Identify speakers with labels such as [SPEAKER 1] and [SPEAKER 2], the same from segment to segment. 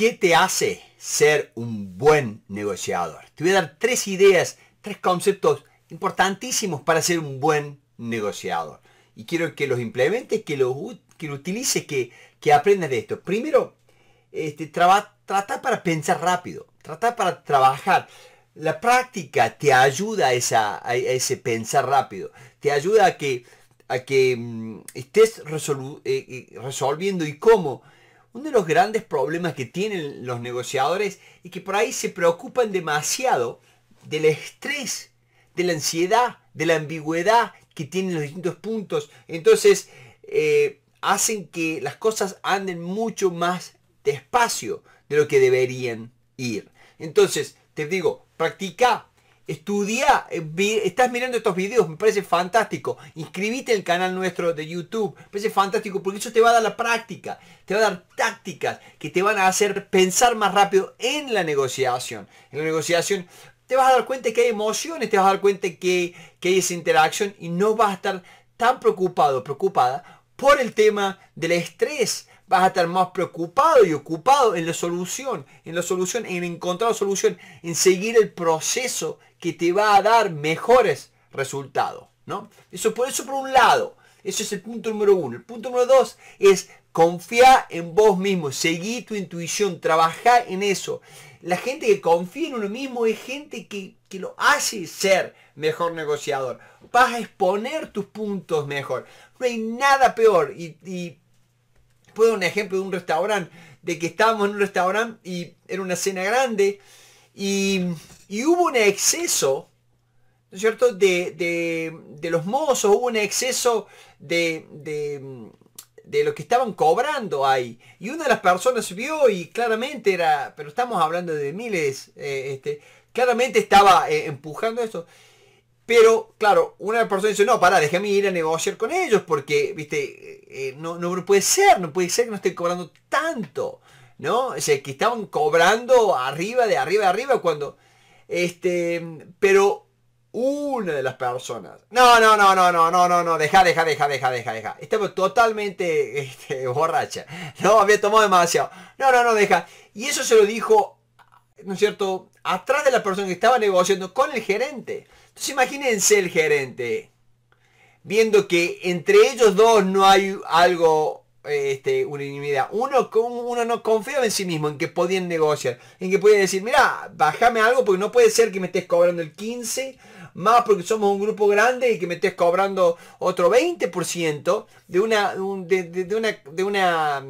[SPEAKER 1] ¿Qué te hace ser un buen negociador? Te voy a dar tres ideas, tres conceptos importantísimos para ser un buen negociador. Y quiero que los implementes, que los que lo utilices, que, que aprendas de esto. Primero, este, trata para pensar rápido, trata para trabajar. La práctica te ayuda a, esa, a ese pensar rápido, te ayuda a que, a que mm, estés eh, eh, resolviendo y cómo uno de los grandes problemas que tienen los negociadores es que por ahí se preocupan demasiado del estrés, de la ansiedad, de la ambigüedad que tienen los distintos puntos. Entonces, eh, hacen que las cosas anden mucho más despacio de lo que deberían ir. Entonces, te digo, practica Estudia, eh, estás mirando estos videos, me parece fantástico. Inscribite en el canal nuestro de YouTube, me parece fantástico porque eso te va a dar la práctica, te va a dar tácticas que te van a hacer pensar más rápido en la negociación. En la negociación te vas a dar cuenta que hay emociones, te vas a dar cuenta que, que hay esa interacción y no vas a estar tan preocupado, preocupada por el tema del estrés, vas a estar más preocupado y ocupado en la solución, en la solución, en encontrar la solución, en seguir el proceso que te va a dar mejores resultados, ¿no? Eso por eso por un lado, eso es el punto número uno. El punto número dos es confía en vos mismo, seguí tu intuición, trabajar en eso. La gente que confía en uno mismo es gente que, lo hace ser mejor negociador. Vas a exponer tus puntos mejor. No hay nada peor. Y, y puedo un ejemplo de un restaurante, de que estábamos en un restaurante y era una cena grande y, hubo un exceso, ¿no es cierto?, de, de, los mozos, hubo un exceso de, de, lo que estaban cobrando ahí. Y una de las personas vio y claramente era, pero estamos hablando de miles, eh, este, claramente estaba eh, empujando esto. Pero, claro, una persona dice, no, para, déjame ir a negociar con ellos porque, viste, eh, no, no puede ser, no puede ser que no estén cobrando tanto. ¿no? O sea, que estaban cobrando arriba, de arriba, de arriba, cuando... Este, pero una de las personas. No, no, no, no, no, no, no, no, deja, deja, deja, deja, deja, deja. Estaba totalmente este, borracha. No, había tomado demasiado. No, no, no, deja. Y eso se lo dijo, ¿no es cierto?, atrás de la persona que estaba negociando con el gerente. Entonces imagínense el gerente viendo que entre ellos dos no hay algo este, unanimidad. Uno, uno no confiaba en sí mismo, en que podían negociar, en que podían decir, mira, bájame algo porque no puede ser que me estés cobrando el 15, más porque somos un grupo grande y que me estés cobrando otro 20% de una, de, de, de, una, de, una,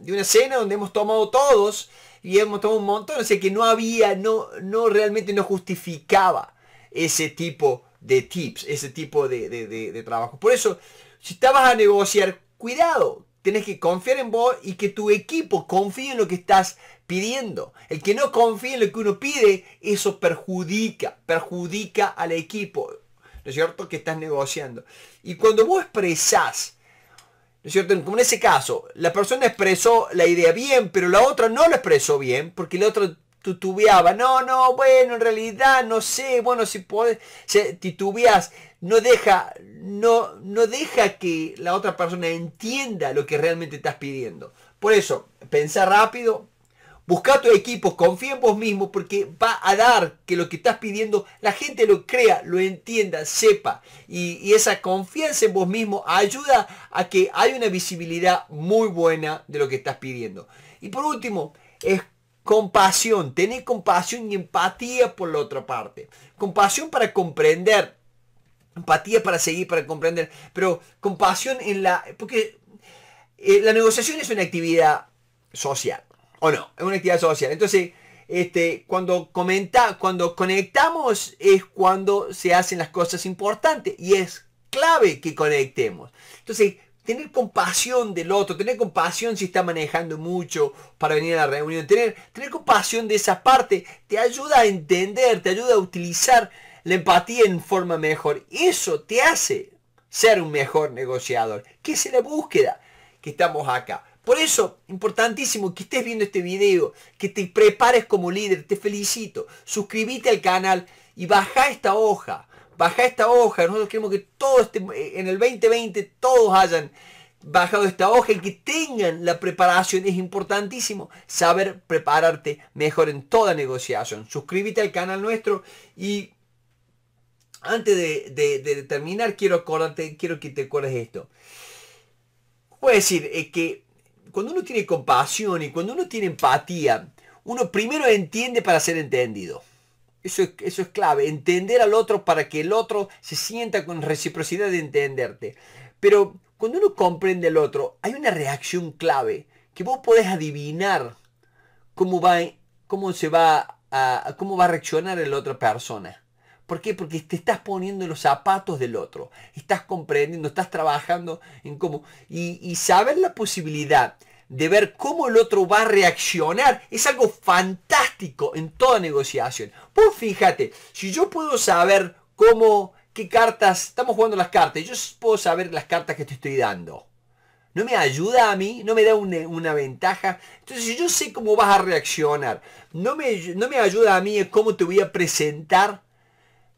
[SPEAKER 1] de una cena donde hemos tomado todos y hemos tomado un montón, o sea que no había, no, no realmente no justificaba ese tipo de tips, ese tipo de, de trabajo. Por eso, si estabas a negociar, cuidado, Tenés que confiar en vos y que tu equipo confíe en lo que estás pidiendo. El que no confíe en lo que uno pide, eso perjudica, perjudica al equipo, ¿no es cierto?, que estás negociando. Y cuando vos expresás, ¿no es cierto?, como en ese caso, la persona expresó la idea bien, pero la otra no la expresó bien, porque la otra tutubeaba. No, no, bueno, en realidad no sé, bueno, si puedes, si titubeas, no deja, no, no deja que la otra persona entienda lo que realmente estás pidiendo. Por eso, pensá rápido, busca tu equipo, confía en vos mismo porque va a dar que lo que estás pidiendo la gente lo crea, lo entienda, sepa. Y, y, esa confianza en vos mismo ayuda a que haya una visibilidad muy buena de lo que estás pidiendo. Y por último, es Compasión, tener compasión y empatía por la otra parte. Compasión para comprender. Empatía para seguir, para comprender. Pero compasión en la... Porque eh, la negociación es una actividad social. ¿O no? Es una actividad social. Entonces, este, cuando, comenta, cuando conectamos es cuando se hacen las cosas importantes. Y es clave que conectemos. Entonces, tener compasión del otro, tener compasión si está manejando mucho para venir a la reunión, tener, tener compasión de esa parte, te ayuda a entender, te ayuda a utilizar la empatía en forma mejor. Eso te hace ser un mejor negociador, que es la búsqueda que estamos acá. Por eso, importantísimo que estés viendo este video, que te prepares como líder, te felicito, suscríbete al canal y baja esta hoja baja esta hoja, nosotros queremos que todos este, en el 2020 todos hayan bajado esta hoja y que tengan la preparación. Es importantísimo saber prepararte mejor en toda negociación. Suscríbete al canal nuestro y antes de, terminar quiero, acordarte, quiero que te acuerdes esto. Puedes decir eh, que cuando uno tiene compasión y cuando uno tiene empatía, uno primero entiende para ser entendido. Eso es, clave, entender al otro para que el otro se sienta con reciprocidad de entenderte. Pero cuando uno comprende al otro, hay una reacción clave que vos podés adivinar cómo va, cómo se va a, cómo va a reaccionar la otra persona. ¿Por qué? Porque te estás poniendo los zapatos del otro, estás comprendiendo, estás trabajando en cómo. Y, y saber la posibilidad de ver cómo el otro va a reaccionar, es algo fantástico en toda negociación. Pues fíjate, si yo puedo saber cómo, qué cartas, estamos jugando las cartas, yo puedo saber las cartas que te estoy dando. No me ayuda a mí, no me da una, ventaja. Entonces, si yo sé cómo vas a reaccionar, no me, no me ayuda a mí en cómo te voy a presentar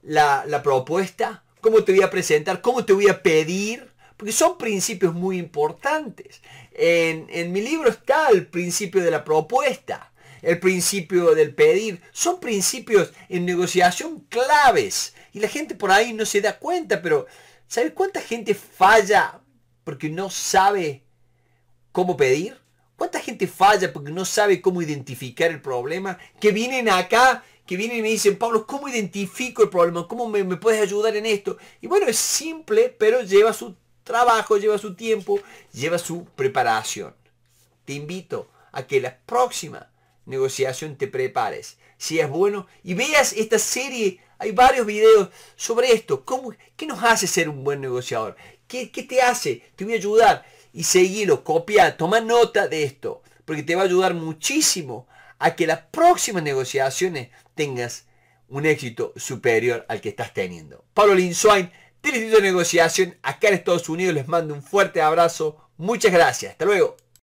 [SPEAKER 1] la, la propuesta, cómo te voy a presentar, cómo te voy a pedir, porque son principios muy importantes. En, mi libro está el principio de la propuesta, el principio del pedir, son principios en negociación claves. Y la gente por ahí no se da cuenta, pero ¿sabes cuánta gente falla porque no sabe cómo pedir? ¿Cuánta gente falla porque no sabe cómo identificar el problema? Que vienen acá, que vienen y me dicen, Pablo, ¿cómo identifico el problema? ¿Cómo me, me puedes ayudar en esto? Y bueno, es simple, pero lleva su trabajo, lleva su tiempo, lleva su preparación. Te invito a que la próxima negociación te prepares, si es bueno y veas esta serie. Hay varios videos sobre esto. ¿Cómo, ¿Qué nos hace ser un buen negociador? ¿Qué, te hace? Te voy a ayudar. Y seguilo, copia, toma nota de esto, porque te va a ayudar muchísimo a que las próximas negociaciones tengas un éxito superior al que estás teniendo. Pablo del Instituto de Negociación acá en Estados Unidos. Les mando un fuerte abrazo. Muchas gracias. Hasta luego.